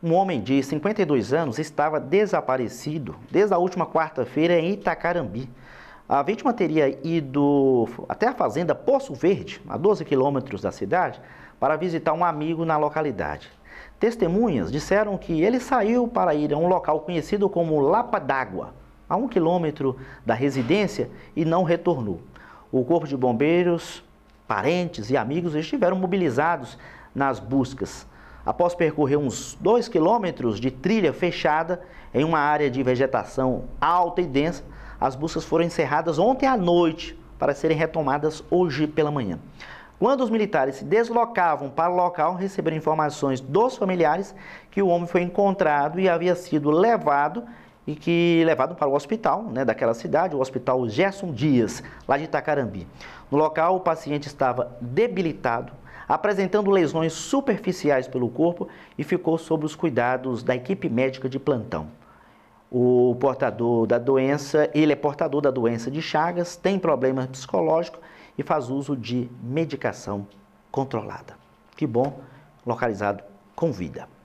Um homem de 52 anos estava desaparecido desde a última quarta-feira em Itacarambi. A vítima teria ido até a fazenda Poço Verde, a 12 quilômetros da cidade, para visitar um amigo na localidade. Testemunhas disseram que ele saiu para ir a um local conhecido como Lapa d'Água, a um quilômetro da residência, e não retornou. O Corpo de Bombeiros, parentes e amigos estiveram mobilizados nas buscas. Após percorrer uns 2 quilômetros de trilha fechada em uma área de vegetação alta e densa, as buscas foram encerradas ontem à noite para serem retomadas hoje pela manhã. Quando os militares se deslocavam para o local, receberam informações dos familiares que o homem foi encontrado e havia sido levado e que levado para o hospital né, daquela cidade, o hospital Gerson Dias, lá de Itacarambi. No local, o paciente estava debilitado, apresentando lesões superficiais pelo corpo e ficou sob os cuidados da equipe médica de plantão. O portador da doença, ele é portador da doença de Chagas, tem problema psicológico e faz uso de medicação controlada. Que bom, localizado com vida.